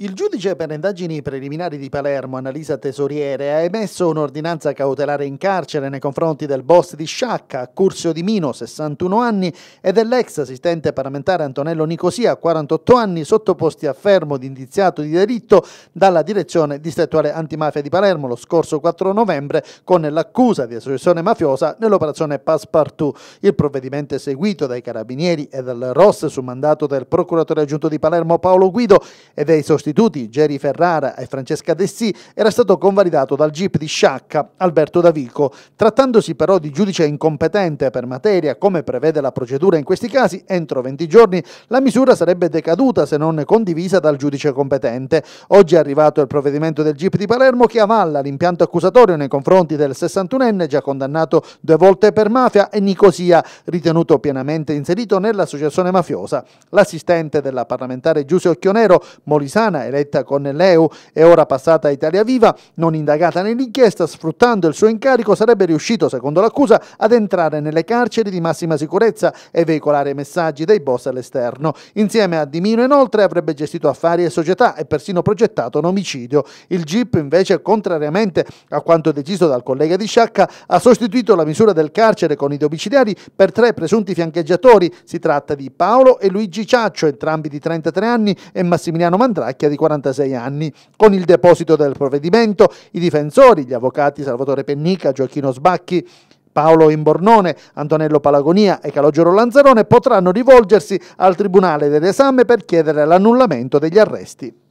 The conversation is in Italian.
Il giudice per le indagini preliminari di Palermo, Analisa Tesoriere, ha emesso un'ordinanza cautelare in carcere nei confronti del boss di Sciacca, Curzio Di Mino, 61 anni, e dell'ex assistente parlamentare Antonello Nicosia, 48 anni, sottoposti a fermo di indiziato di delitto dalla direzione distrettuale antimafia di Palermo lo scorso 4 novembre con l'accusa di associazione mafiosa nell'operazione Passepartout. Il provvedimento è seguito dai carabinieri e dal ROS su mandato del procuratore aggiunto di Palermo Paolo Guido e dei sostituti sostituti Jerry Ferrara e Francesca Dessì era stato convalidato dal GIP di Sciacca Alberto Davico. Trattandosi però di giudice incompetente per materia, come prevede la procedura in questi casi, entro 20 giorni la misura sarebbe decaduta se non condivisa dal giudice competente. Oggi è arrivato il provvedimento del GIP di Palermo che avalla l'impianto accusatorio nei confronti del 61enne già condannato due volte per mafia e Nicosia, ritenuto pienamente inserito nell'associazione mafiosa. L'assistente della parlamentare Giuse Occhionero, Molisana, Italiana, eletta con l'EU e ora passata a Italia Viva, non indagata nell'inchiesta, sfruttando il suo incarico sarebbe riuscito, secondo l'accusa, ad entrare nelle carceri di massima sicurezza e veicolare messaggi dei boss all'esterno. Insieme a Dimino inoltre avrebbe gestito affari e società e persino progettato un omicidio. Il GIP invece, contrariamente a quanto deciso dal collega di Sciacca, ha sostituito la misura del carcere con i domiciliari per tre presunti fiancheggiatori. Si tratta di Paolo e Luigi Ciaccio, entrambi di 33 anni, e Massimiliano Mandracchia di 46 anni. Con il deposito del provvedimento, i difensori, gli avvocati Salvatore Pennica, Gioacchino Sbacchi, Paolo Imbornone, Antonello Palagonia e Calogero Lanzarone potranno rivolgersi al Tribunale dell'esame per chiedere l'annullamento degli arresti.